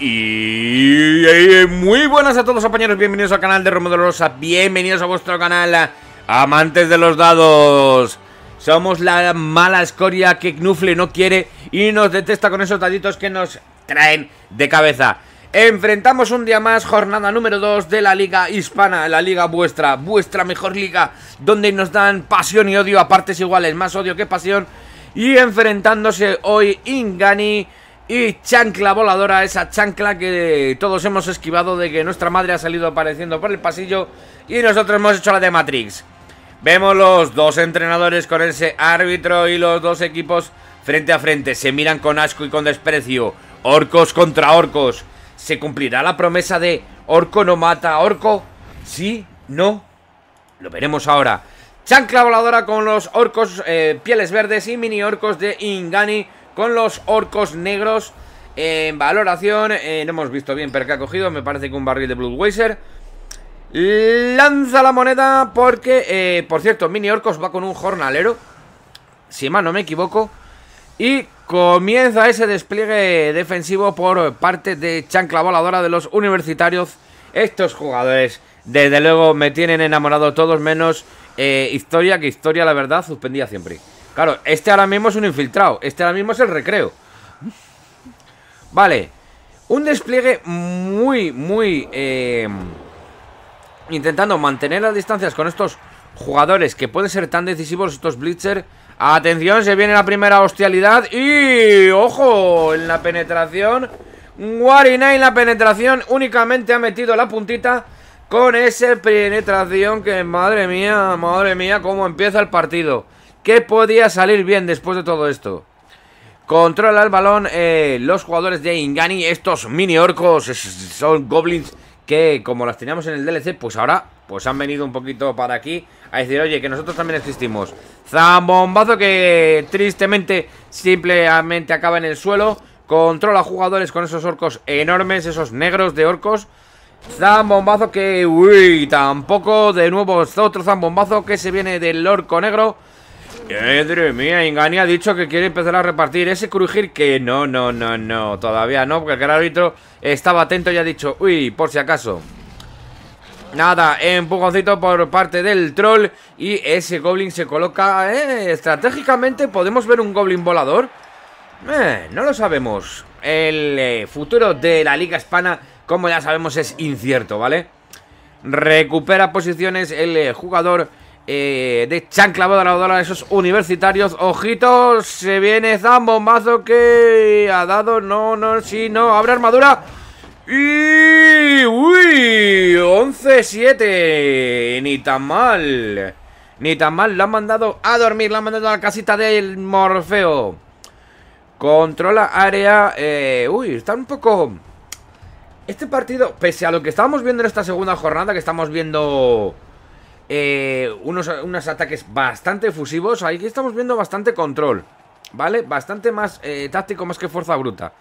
Y muy buenas a todos compañeros, bienvenidos al canal de Rosa bienvenidos a vuestro canal eh, Amantes de los Dados. Somos la mala escoria que Knufle no quiere y nos detesta con esos daditos que nos traen de cabeza. Enfrentamos un día más jornada número 2 de la liga hispana, la liga vuestra, vuestra mejor liga, donde nos dan pasión y odio a partes iguales, más odio que pasión. Y enfrentándose hoy Ingani y chancla voladora, esa chancla que todos hemos esquivado de que nuestra madre ha salido apareciendo por el pasillo y nosotros hemos hecho la de Matrix. Vemos los dos entrenadores con ese árbitro y los dos equipos frente a frente. Se miran con asco y con desprecio. Orcos contra orcos. ¿Se cumplirá la promesa de orco no mata orco? ¿Sí? ¿No? Lo veremos ahora. Chancla voladora con los orcos eh, pieles verdes y mini orcos de Ingani con los orcos negros. En valoración, eh, no hemos visto bien pero qué ha cogido. Me parece que un barril de wiser Lanza la moneda porque, eh, por cierto, Mini Orcos va con un jornalero. Si más no me equivoco. Y comienza ese despliegue defensivo por parte de Chancla Voladora de los universitarios. Estos jugadores, desde luego, me tienen enamorado todos menos eh, Historia, que Historia, la verdad, suspendía siempre. Claro, este ahora mismo es un infiltrado. Este ahora mismo es el recreo. Vale. Un despliegue muy, muy... Eh, intentando mantener las distancias con estos jugadores que pueden ser tan decisivos estos Blitzer. Atención, se viene la primera hostialidad. Y... ¡Ojo! En la penetración... Guarina en la penetración. Únicamente ha metido la puntita con esa penetración que... Madre mía, madre mía, cómo empieza el partido. ¿Qué podía salir bien después de todo esto? Controla el balón eh, los jugadores de Ingani. Estos mini orcos son goblins que, como las teníamos en el DLC, pues ahora pues han venido un poquito para aquí a decir, oye, que nosotros también existimos. Zambombazo que tristemente simplemente acaba en el suelo. Controla jugadores con esos orcos enormes, esos negros de orcos. Zambombazo que, uy, tampoco. De nuevo, otro zambombazo que se viene del orco negro. Madre mía, Ingani ha dicho que quiere empezar a repartir ese crujir que no, no, no, no, todavía no, porque el árbitro estaba atento y ha dicho, uy, por si acaso. Nada, empujoncito por parte del troll y ese goblin se coloca, eh, estratégicamente podemos ver un goblin volador. Eh, no lo sabemos. El eh, futuro de la liga hispana, como ya sabemos, es incierto, ¿vale? Recupera posiciones el jugador eh, de chanclavado a la odora de esos universitarios. Ojitos, se viene Zambombazo que ha dado. No, no, sí, no. Abre armadura. Y... ¡Uy! 11-7. Ni tan mal. Ni tan mal. la han mandado a dormir. la han mandado a la casita del Morfeo. Controla área. Eh, uy, está un poco... Este partido, pese a lo que estábamos viendo en esta segunda jornada, que estamos viendo eh, unos, ataques bastante fusivos. Aquí estamos viendo bastante control, ¿vale? Bastante más eh, táctico, más que fuerza bruta.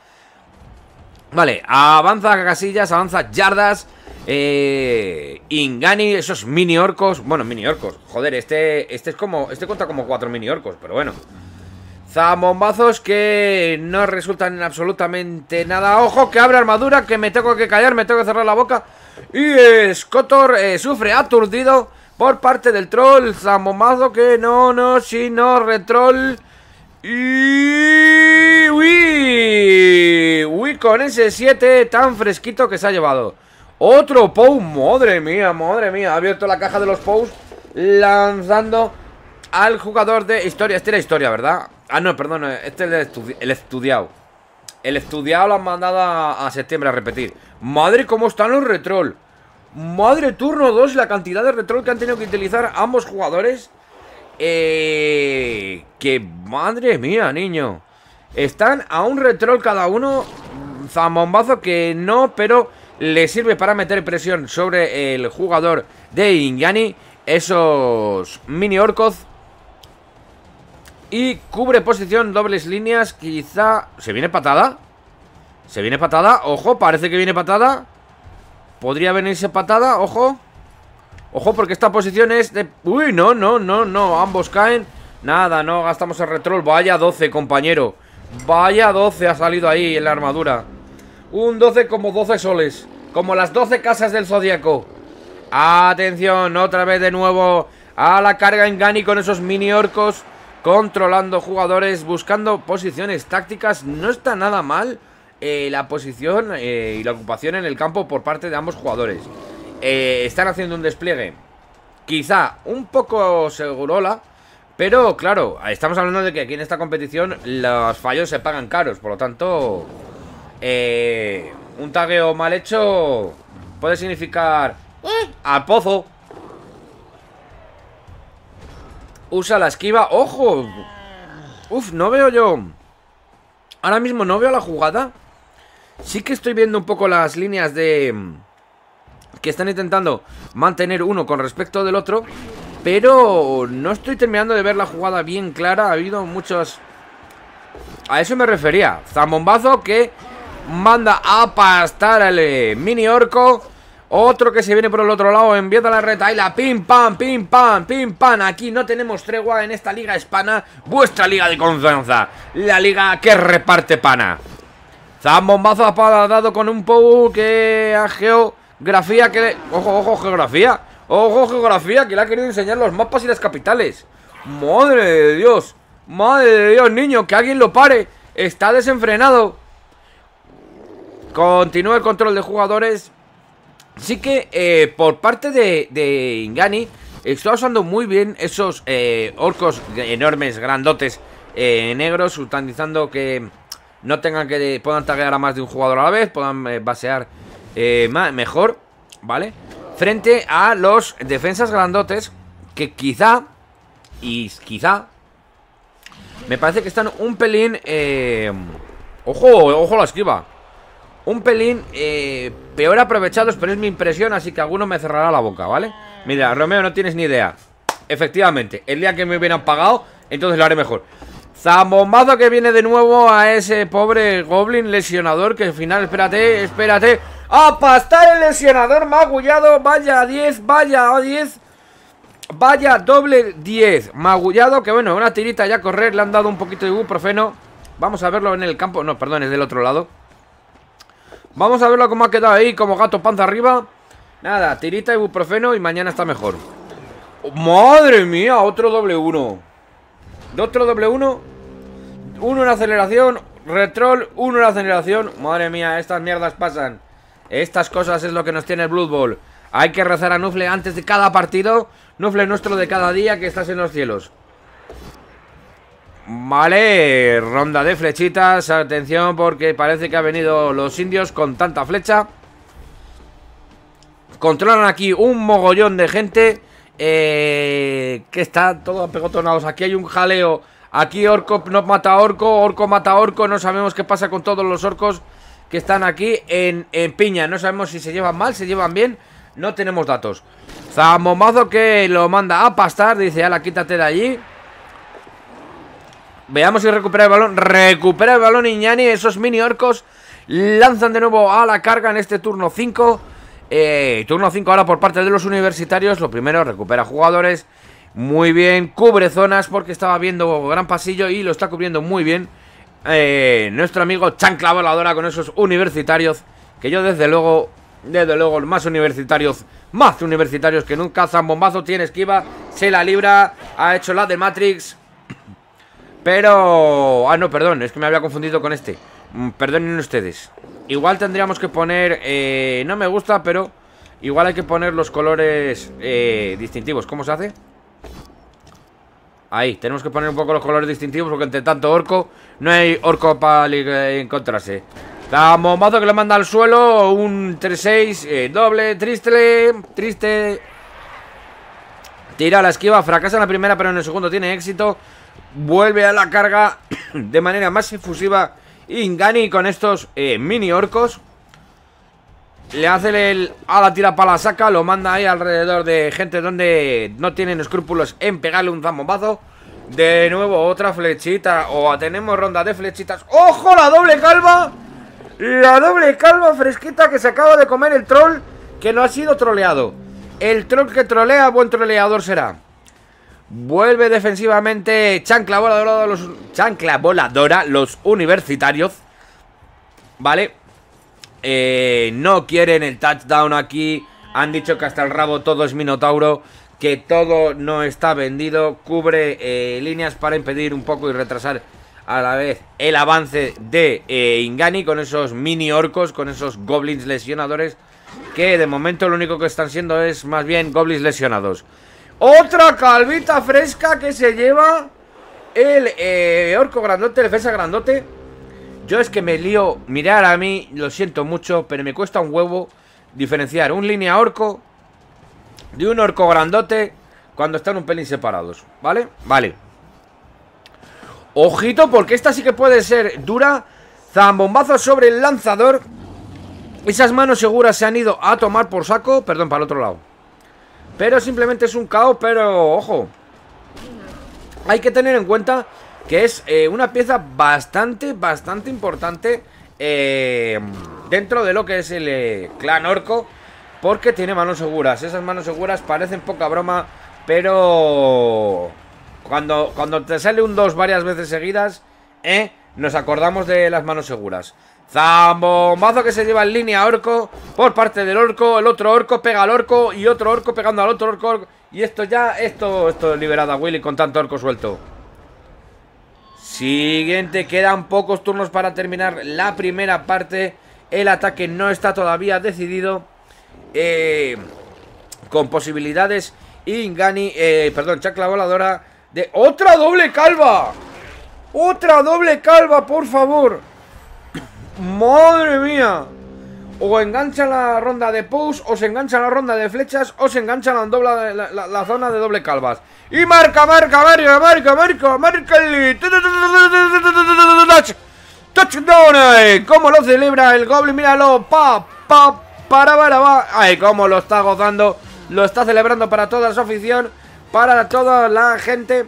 Vale, avanza casillas, avanza yardas. Eh, Ingani, esos mini orcos. Bueno, mini orcos. Joder, este, este es como. Este cuenta como cuatro mini orcos, pero bueno. Zamombazos que no resultan en absolutamente nada. Ojo, que abre armadura, que me tengo que callar, me tengo que cerrar la boca. Y Scotor eh, sufre aturdido por parte del troll zamomazo que no, no, si no, retroll. Y... Uy, uy, con ese 7 tan fresquito que se ha llevado. Otro Pou, madre mía, madre mía. Ha abierto la caja de los Pous lanzando al jugador de historia. Este la historia, ¿verdad? Ah, no, perdón, este es el, estudiado. El estudiado lo han mandado a, septiembre a repetir. Madre, cómo están los retrol. Madre turno 2, la cantidad de retrol que han tenido que utilizar ambos jugadores. Eh, que madre mía, niño. Están a un retrol cada uno. Zambombazo que no, pero le sirve para meter presión sobre el jugador de Ingani. Esos mini orcos. Y cubre posición, dobles líneas. Quizá... ¿Se viene patada? ¿Se viene patada? Ojo, parece que viene patada. Podría venirse patada, ojo Ojo porque esta posición es de... Uy, no, no, no, no, ambos caen Nada, no, gastamos el retrol Vaya 12, compañero Vaya 12 ha salido ahí en la armadura Un 12 como 12 soles Como las 12 casas del Zodíaco Atención, otra vez de nuevo A la carga en Gani con esos mini orcos Controlando jugadores, buscando posiciones tácticas No está nada mal eh, la posición eh, y la ocupación en el campo por parte de ambos jugadores. Eh, están haciendo un despliegue quizá un poco segurola, pero claro, estamos hablando de que aquí en esta competición los fallos se pagan caros, por lo tanto, un tagueo mal hecho puede significar al pozo. Usa la esquiva, ¡ojo! Uf, no veo yo Ahora mismo no veo la jugada Sí que estoy viendo un poco las líneas de... Mm, que están intentando mantener uno con respecto del otro Pero no estoy terminando de ver la jugada bien clara Ha habido muchos... A eso me refería Zambombazo que manda a pastar al eh, mini orco otro que se viene por el otro lado, envía la reta y la pim pam, pim pam, pim pam. Aquí no tenemos tregua en esta liga hispana, vuestra liga de confianza, la liga que reparte pana. Tan bombazo a con un Pou que a geografía que... Ojo, ojo, geografía. Ojo, geografía, que le ha querido enseñar los mapas y las capitales. Madre de Dios. Madre de Dios, niño, que alguien lo pare. Está desenfrenado. Continúa el control de jugadores. Así que eh, por parte de, Ingani está usando muy bien esos eh, orcos enormes, grandotes, eh, negros, utilizando que no tengan que eh, puedan taguear a más de un jugador a la vez, puedan eh, basear eh, mejor, ¿vale? Frente a los defensas grandotes que quizá, y quizá, me parece que están un pelín... ojo, ojo la esquiva. Un pelín peor aprovechados, pero es mi impresión, así que alguno me cerrará la boca, ¿vale? Mira, Romeo, no tienes ni idea. Efectivamente, el día que me hubieran pagado, entonces lo haré mejor. Zambombado que viene de nuevo a ese pobre Goblin lesionador que al final, espérate, espérate. ¡A pastar el lesionador magullado! Vaya 10, vaya a 10. Vaya doble 10. Magullado que bueno, una tirita ya a correr, le han dado un poquito de ibuprofeno. Vamos a verlo en el campo. No, perdón, es del otro lado. Vamos a verlo cómo ha quedado ahí, como gato panza arriba. Nada, tirita buprofeno y mañana está mejor. ¡Madre mía! Otro doble 1. Dos doble uno. Uno en aceleración. Retrol, uno en aceleración. Madre mía, estas mierdas pasan. Estas cosas es lo que nos tiene el Blood Bowl. Hay que rezar a Nufle antes de cada partido. Nufle nuestro de cada día que estás en los cielos. Vale, ronda de flechitas. Atención porque parece que han venido los indios con tanta flecha. Controlan aquí un mogollón de gente. Eh, que están todos apegotonados. Aquí hay un jaleo. Aquí Orco no mata Orco. Orco mata Orco. No sabemos qué pasa con todos los orcos que están aquí en, en piña. No sabemos si se llevan mal, se llevan bien. No tenemos datos. Zamomazo que lo manda a pastar. Dice, ala, quítate de allí. Veamos si recupera el balón. Recupera el balón Iñani. Esos mini orcos lanzan de nuevo a la carga en este turno 5. Eh, turno 5 ahora por parte de los universitarios. Lo primero, recupera jugadores. Muy bien, cubre zonas porque estaba viendo gran pasillo y lo está cubriendo muy bien. Eh, nuestro amigo Chancla Voladora con esos universitarios. Que yo desde luego, desde luego, más universitarios, más universitarios que nunca. Zambombazo tiene esquiva, se la libra, ha hecho la de Matrix. Pero... Ah, no, perdón, es que me había confundido con este. Mm, perdonen ustedes. Igual tendríamos que poner... Eh, no me gusta, pero... Igual hay que poner los colores eh, distintivos. ¿Cómo se hace? Ahí, tenemos que poner un poco los colores distintivos porque entre tanto orco no hay orco para eh, encontrarse. La bombazo que le manda al suelo, un 3-6, doble, triste, triste. Tira la esquiva, fracasa en la primera pero en el segundo tiene éxito. Vuelve a la carga de manera más efusiva Ingani con estos eh, mini orcos. Le hace el a la tira para la saca, lo manda ahí alrededor de gente donde no tienen escrúpulos en pegarle un zambombazo. De nuevo otra flechita, o tenemos ronda de flechitas. ¡Ojo la doble calva! La doble calva fresquita que se acaba de comer el troll que no ha sido troleado. El troll que trolea, buen troleador será. Vuelve defensivamente chancla voladora los, chancla voladora los universitarios. ¿Vale? Eh, no quieren el touchdown aquí. Han dicho que hasta el rabo todo es Minotauro. Que todo no está vendido. Cubre eh, líneas para impedir un poco y retrasar a la vez el avance de eh, Ingani con esos mini orcos, con esos goblins lesionadores. Que de momento lo único que están siendo es más bien goblins lesionados. Otra calvita fresca que se lleva el eh, orco grandote, defensa grandote. Yo es que me lío, mirar a mí, lo siento mucho, pero me cuesta un huevo diferenciar un línea orco de un orco grandote cuando están un pelín separados, ¿vale? Vale. Ojito, porque esta sí que puede ser dura. Zambombazo sobre el lanzador. Esas manos seguras se han ido a tomar por saco. Perdón, para el otro lado. Pero simplemente es un caos, pero ojo. Hay que tener en cuenta que es eh, una pieza bastante, bastante importante eh, dentro de lo que es el eh, clan orco. Porque tiene manos seguras. Esas manos seguras parecen poca broma, pero... Cuando, cuando te sale un 2 varias veces seguidas, nos acordamos de las manos seguras mazo que se lleva en línea Orco por parte del Orco. El otro Orco pega al Orco y otro Orco pegando al otro Orco. Y esto ya, esto, esto liberada a Willy con tanto Orco suelto. Siguiente, quedan pocos turnos para terminar la primera parte. El ataque no está todavía decidido. Eh, con posibilidades. Ingani, eh, perdón, chacla voladora de... ¡Otra doble calva! ¡Otra doble calva, por favor! ¡Madre mía! O engancha la ronda de push, o se engancha la ronda de flechas, o se engancha la, la, zona de doble calvas. Y marca, marca, marca, marca, marca, marca touch, Touchdown, ¿cómo lo celebra el Goblin? Míralo, pa, pa, para, para, va. Ay, cómo lo está gozando. Lo está celebrando para toda su afición, para toda la gente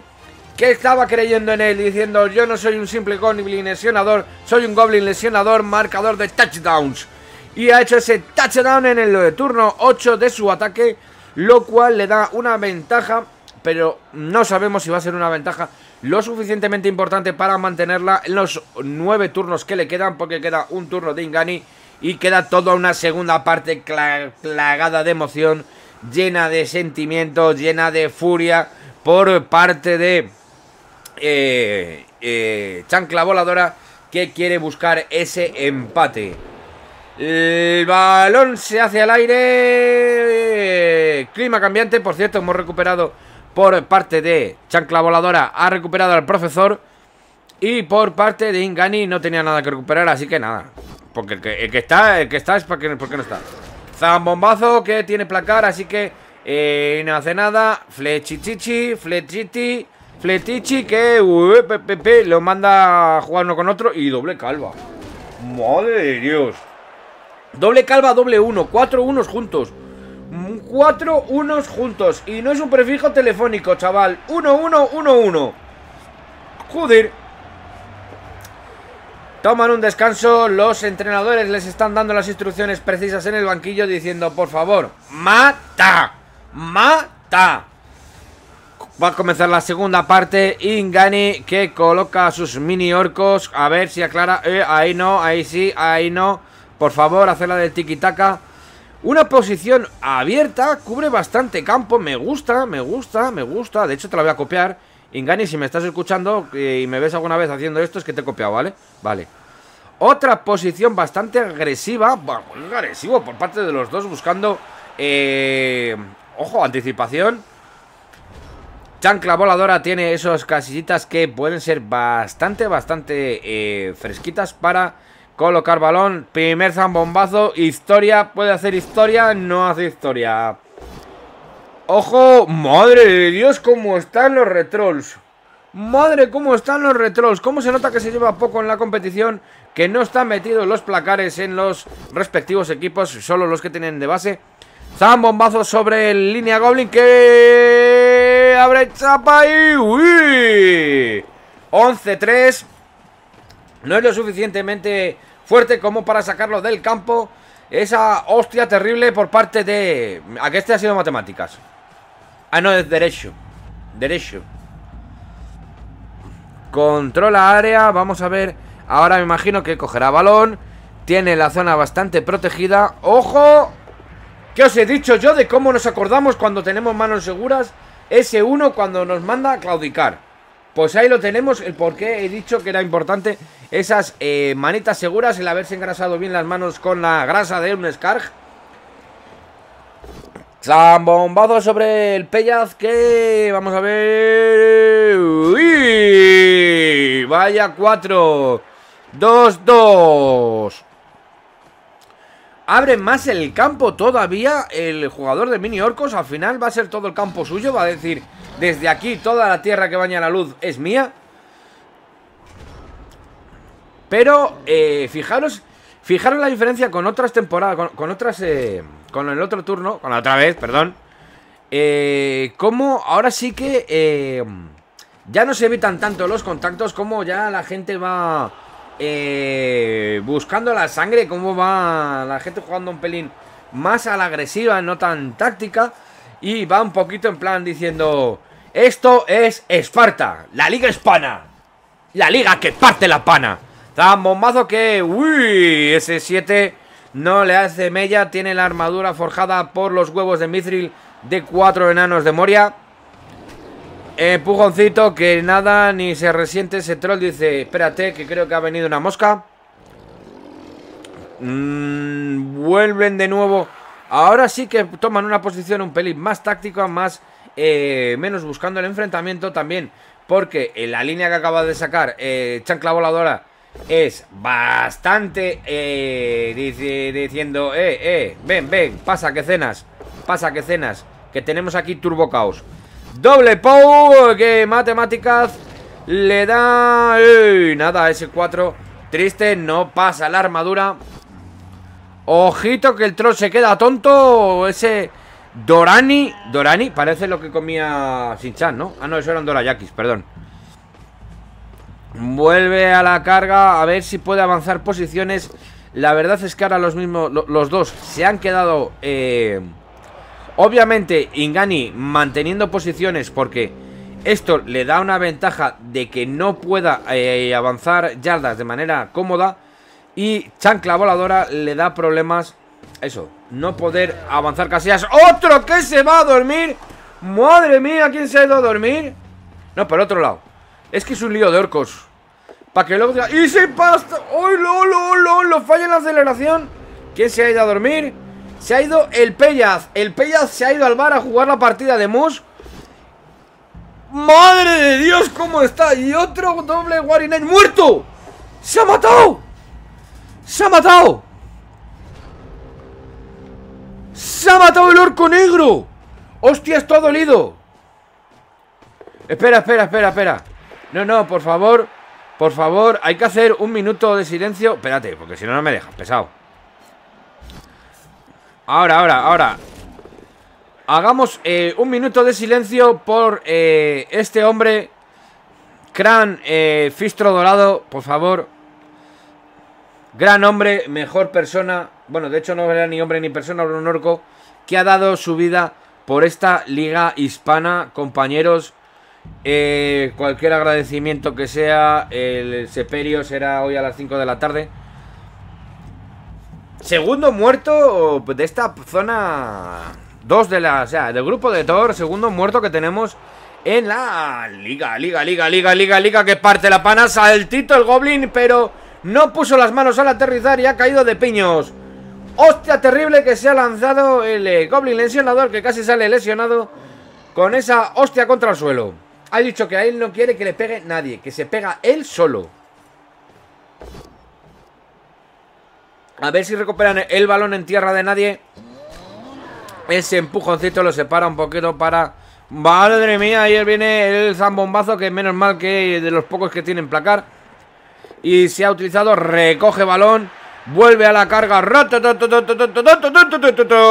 que estaba creyendo en él, diciendo yo no soy un simple goblin lesionador, soy un goblin lesionador marcador de touchdowns. Y ha hecho ese touchdown en el turno 8 de su ataque, lo cual le da una ventaja, pero no sabemos si va a ser una ventaja lo suficientemente importante para mantenerla en los 9 turnos que le quedan, porque queda un turno de Ingani y queda toda una segunda parte plagada de emoción, llena de sentimientos, llena de furia por parte de eh, eh, chancla voladora que quiere buscar ese empate. El balón se hace al aire. Clima cambiante. Por cierto, hemos recuperado por parte de Chancla Voladora. Ha recuperado al profesor. Y por parte de Ingani no tenía nada que recuperar, así que nada. Porque el que, está, el que está es porque, no está. Zambombazo que tiene placar, así que eh, no hace nada. Flechichichi, flechiti. Fletichi que lo manda a jugar uno con otro y doble calva. Madre de Dios. Doble calva, doble uno. Cuatro unos juntos. Mm, cuatro unos juntos. Y no es un prefijo telefónico, chaval. Uno, uno, uno, uno. Joder. Toman un descanso, los entrenadores les están dando las instrucciones precisas en el banquillo diciendo, por favor, mata, mata. Va a comenzar la segunda parte. Ingani que coloca sus mini orcos. A ver si aclara. Eh, ahí no, ahí sí, ahí no. Por favor, hacerla del tiki-taka. Una posición abierta. Cubre bastante campo. Me gusta, me gusta, me gusta. De hecho, te la voy a copiar. Ingani, si me estás escuchando eh, y me ves alguna vez haciendo esto, es que te he copiado, ¿vale? Vale. Otra posición bastante agresiva. Bueno, agresivo por parte de los dos, buscando. Eh, ojo, anticipación. Chancla voladora tiene esos casillitas que pueden ser bastante, bastante eh, fresquitas para colocar balón. Primer zambombazo, historia, puede hacer historia, no hace historia. ¡Ojo! ¡Madre de Dios cómo están los retrolls! ¡Madre cómo están los retrolls! ¿Cómo se nota que se lleva poco en la competición? Que no están metidos los placares en los respectivos equipos, solo los que tienen de base. Zambombazo sobre línea Goblin que abre chapa y... 11 11-3. No es lo suficientemente fuerte como para sacarlo del campo. Esa hostia terrible por parte de... que este ha sido matemáticas. Ah, no, es derecho. Derecho. Controla área. Vamos a ver. Ahora me imagino que cogerá balón. Tiene la zona bastante protegida. ¡Ojo! ¿Qué os he dicho yo de cómo nos acordamos cuando tenemos manos seguras? Ese 1 cuando nos manda a claudicar. Pues ahí lo tenemos, el por qué he dicho que era importante esas eh, manitas seguras, el haberse engrasado bien las manos con la grasa de un Scarg. Zambombado sobre el Pellaz que... Vamos a ver... Vaya 4. 2-2. Abre más el campo todavía el jugador de Mini Orcos. Al final va a ser todo el campo suyo. Va a decir, desde aquí toda la tierra que baña la luz es mía. Pero eh, fijaros, fijaros la diferencia con otras temporadas, con, otras, eh, con el otro turno, con la otra vez, perdón. Eh, como ahora sí que ya no se evitan tanto los contactos como ya la gente va eh, buscando la sangre, cómo va la gente jugando un pelín más a la agresiva, no tan táctica. Y va un poquito en plan diciendo, esto es Esparta, la liga hispana, la liga que parte la pana. Tan bombazo que, uy, ese 7 no le hace mella, tiene la armadura forjada por los huevos de Mithril de cuatro enanos de Moria. Empujoncito que nada ni se resiente ese troll. Dice, espérate, que creo que ha venido una mosca. Mm, vuelven de nuevo. Ahora sí que toman una posición un pelín más táctica, más eh, menos buscando el enfrentamiento también. Porque la línea que acaba de sacar eh, Chancla Voladora es bastante eh, diciendo, ven, ven, pasa que cenas, pasa que cenas, que tenemos aquí Turbo Caos. Doble pow que matemáticas le da... nada, ese 4 triste, no pasa la armadura. Ojito que el troll se queda tonto. Ese Dorani... Dorani parece lo que comía Sinchan, ¿no? Ah, no, eso eran Dorayakis, perdón. Vuelve a la carga, a ver si puede avanzar posiciones. La verdad es que ahora los mismos, los dos se han quedado... Eh, Obviamente, Ingani manteniendo posiciones porque esto le da una ventaja de que no pueda eh, avanzar yardas de manera cómoda. Y chancla voladora le da problemas, eso, no poder avanzar casillas. ¡Otro que se va a dormir! ¡Madre mía! ¿Quién se ha ido a dormir? No, por otro lado. Es que es un lío de orcos. Para que luego diga... ¡Y se pasta! ¡Oh, lo, lo, lo! ¡Lo falla en la aceleración! ¿Quién se ha ido a dormir? Se ha ido el Pellaz. El Pellaz se ha ido al bar a jugar la partida de moose ¡Madre de Dios! ¿Cómo está? Y otro doble warinet muerto. ¡Se ha matado! ¡Se ha matado! ¡Se ha matado el orco negro! ¡Hostia, esto ha dolido! Espera, espera, espera, espera. No, no, por favor. Por favor, hay que hacer un minuto de silencio. Espérate, porque si no, no me dejas pesado. Ahora, ahora, ahora Hagamos eh, un minuto de silencio por eh, este hombre Cran eh, Fistro Dorado, por favor Gran hombre, mejor persona Bueno, de hecho no era ni hombre ni persona, era un orco Que ha dado su vida por esta liga hispana Compañeros, eh, cualquier agradecimiento que sea El Seperio será hoy a las 5 de la tarde Segundo muerto de esta zona Dos de la... O sea, del grupo de Thor, segundo muerto que tenemos en la liga, liga, liga, liga, liga, liga, que parte la El tito, el Goblin, pero no puso las manos al aterrizar y ha caído de piños. Hostia terrible que se ha lanzado el eh, Goblin lesionador, que casi sale lesionado con esa hostia contra el suelo. Ha dicho que a él no quiere que le pegue nadie, que se pega él solo. A ver si recuperan el balón en tierra de nadie. Ese empujoncito lo separa un poquito para... Madre mía, ayer viene el zambombazo que menos mal que de los pocos que tienen placar. Y se ha utilizado, recoge balón, vuelve a la carga.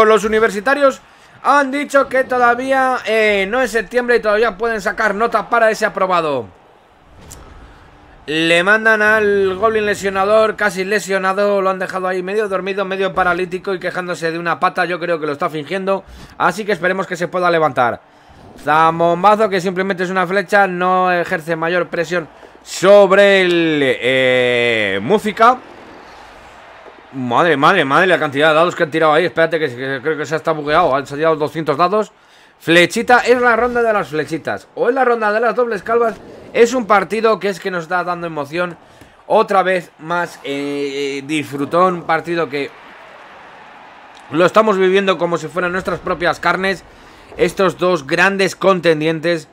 Los universitarios han dicho que todavía eh, no es septiembre y todavía pueden sacar notas para ese aprobado. Le mandan al Goblin lesionador, casi lesionado, lo han dejado ahí medio dormido, medio paralítico y quejándose de una pata, yo creo que lo está fingiendo, así que esperemos que se pueda levantar. Zamombazo que simplemente es una flecha, no ejerce mayor presión sobre el eh, Música Madre, madre, madre, la cantidad de dados que han tirado ahí, espérate que, creo que se ha estado bugueado, han salido 200 dados. Flechita, es la ronda de las flechitas, o es la ronda de las dobles calvas es un partido que es que nos está dando emoción. Otra vez más Disfrutó eh, eh, disfrutón. Un partido que lo estamos viviendo como si fueran nuestras propias carnes. Estos dos grandes contendientes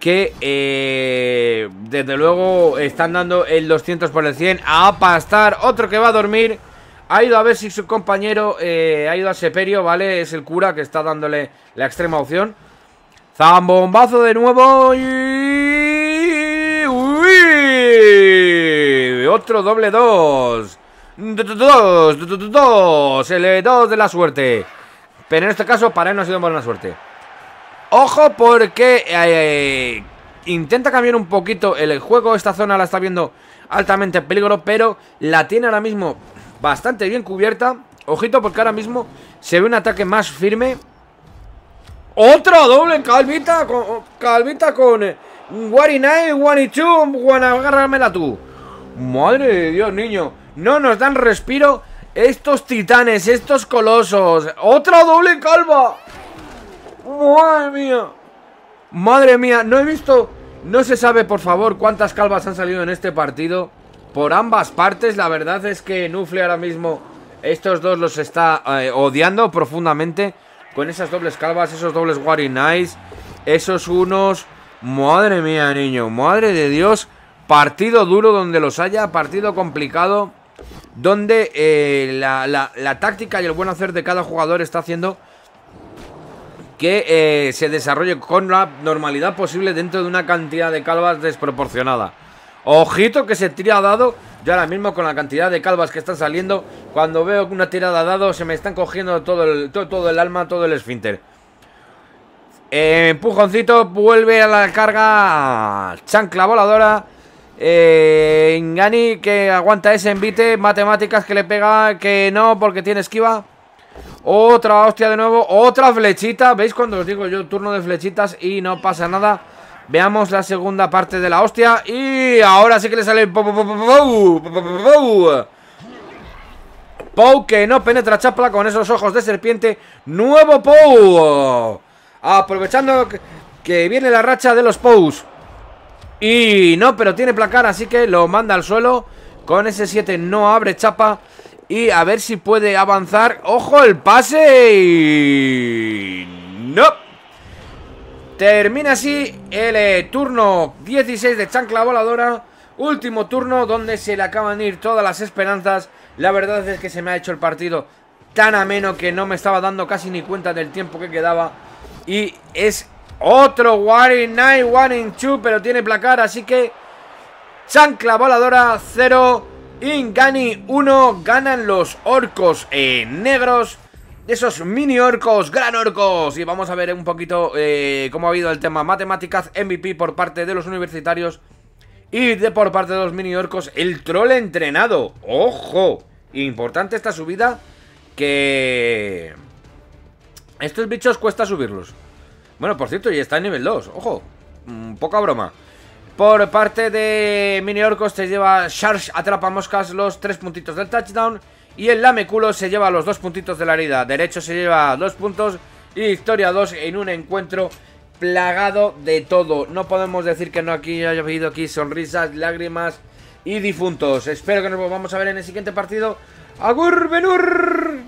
que eh, desde luego están dando el 200 por el 100 a pastar. Otro que va a dormir. Ha ido a ver si su compañero ha ido a Seperio, ¿vale? Es el cura que está dándole la extrema opción. Zambombazo de nuevo y... Otro doble Dos, dos, dos el 2 eh, de la suerte. Pero en este caso, para él no ha sido buena suerte. Ojo porque eh, eh, intenta cambiar un poquito el juego. Esta zona la está viendo altamente peligro, pero la tiene ahora mismo bastante bien cubierta. Ojito porque ahora mismo se ve un ataque más firme. ¡Otro doble! en Calvita con, oh, Calvita con Guarinai, agárramela tú. Madre de Dios, niño. No nos dan respiro estos titanes, estos colosos. ¡Otra doble calva! ¡Madre mía! Madre mía, no he visto... No se sabe, por favor, cuántas calvas han salido en este partido. Por ambas partes, la verdad es que Nufle ahora mismo... Estos dos los está eh, odiando profundamente. Con esas dobles calvas, esos dobles Warring nice, Esos unos... Madre mía, niño, madre de Dios. Partido duro donde los haya, partido complicado. Donde eh, la, táctica y el buen hacer de cada jugador está haciendo que eh, se desarrolle con la normalidad posible dentro de una cantidad de calvas desproporcionada. Ojito que se tira dado. Yo ahora mismo con la cantidad de calvas que están saliendo, cuando veo una tirada dado se me están cogiendo todo el, todo, todo el alma, todo el esfínter. Eh, empujoncito, vuelve a la carga. Chancla voladora. Eh, que aguanta ese envite. Matemáticas que le pega, que no, porque tiene esquiva. Otra hostia de nuevo. Otra flechita. ¿Veis cuando os digo yo? Turno de flechitas y no pasa nada. Veamos la segunda parte de la hostia. Y ahora sí que le sale. Pou que no penetra chapla con esos ojos de serpiente. Nuevo Pou. Aprovechando que viene la racha de los Pous. Y no, pero tiene placar, así que lo manda al suelo. Con ese 7 no abre chapa. Y a ver si puede avanzar. ¡Ojo el pase! ¡No! Termina así el eh, turno 16 de chancla voladora. Último turno donde se le acaban de ir todas las esperanzas. La verdad es que se me ha hecho el partido tan ameno que no me estaba dando casi ni cuenta del tiempo que quedaba. Y es otro War in warning pero tiene placar, así que chancla voladora 0, Ingani 1, ganan los orcos eh, negros. Esos mini orcos, gran orcos Y vamos a ver un poquito eh, cómo ha habido el tema Matemáticas, MVP por parte de los universitarios Y de por parte de los mini orcos El troll entrenado ¡Ojo! Importante esta subida Que... Estos bichos cuesta subirlos. Bueno, por cierto, y está en nivel 2. Ojo, mm, poca broma. Por parte de Mini Orcos se lleva Charge atrapa moscas los 3 puntitos del touchdown. Y el Lameculo se lleva los 2 puntitos de la herida. Derecho se lleva 2 puntos. Y victoria 2 en un encuentro plagado de todo. No podemos decir que no aquí haya habido aquí sonrisas, lágrimas y difuntos. Espero que nos volvamos a ver en el siguiente partido. Agur Benur.